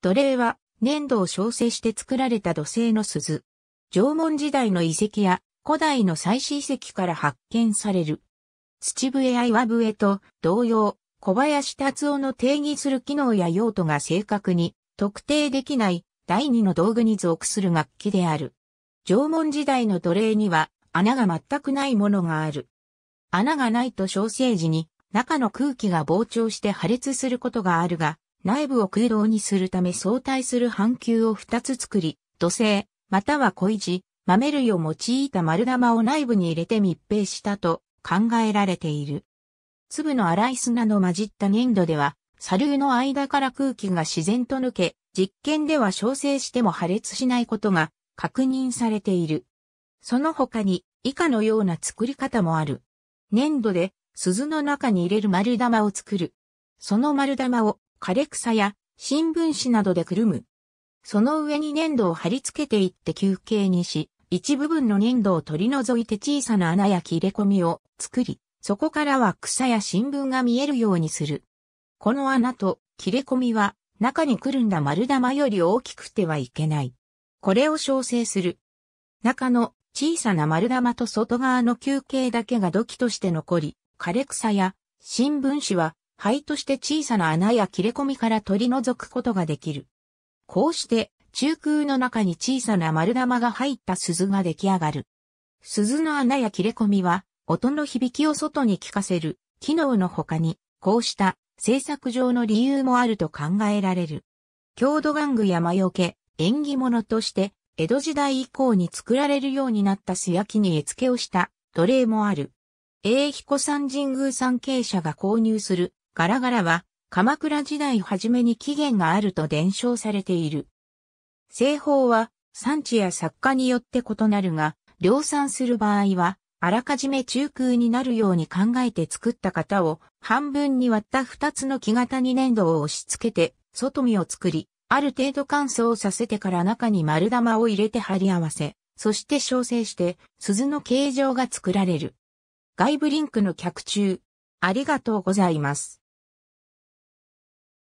土鈴は粘土を焼成して作られた土製の鈴。縄文時代の遺跡や古代の祭祀遺跡から発見される。土笛や岩笛と同様、小林達夫の定義する機能や用途が正確に特定できない第二の道具に属する楽器である。縄文時代の奴隷には穴が全くないものがある。穴がないと焼成時に中の空気が膨張して破裂することがあるが、内部を空洞にするため相対する半球を2つ作り、土星、または小石、豆類を用いた丸玉を内部に入れて密閉したと考えられている。粒の粗い砂の混じった粘土では、砂粒の間から空気が自然と抜け、実験では焼成しても破裂しないことが確認されている。その他に以下のような作り方もある。粘土で鈴の中に入れる丸玉を作る。その丸玉を枯れ草や新聞紙などでくるむ。その上に粘土を貼り付けていって休憩にし、一部分の粘土を取り除いて小さな穴や切れ込みを作り、そこからは草や新聞が見えるようにする。この穴と切れ込みは中にくるんだ丸玉より大きくてはいけない。これを調整する。中の小さな丸玉と外側の休憩だけが土器として残り、枯れ草や新聞紙は灰として小さな穴や切れ込みから取り除くことができる。こうして中空の中に小さな丸玉が入った鈴が出来上がる。鈴の穴や切れ込みは音の響きを外に聞かせる機能の他に、こうした制作上の理由もあると考えられる。郷土玩具や魔除け、縁起物として、江戸時代以降に作られるようになった素焼きに絵付けをした奴隷もある。英彦山神宮参詣者が購入するガラガラは鎌倉時代初めに起源があると伝承されている。製法は産地や作家によって異なるが、量産する場合は、あらかじめ中空になるように考えて作った型を半分に割った二つの木型に粘土を押し付けて外見を作り、ある程度乾燥させてから中に丸玉を入れて貼り合わせ、そして調整して鈴の形状が作られる。外部リンクの客中、ありがとうございます。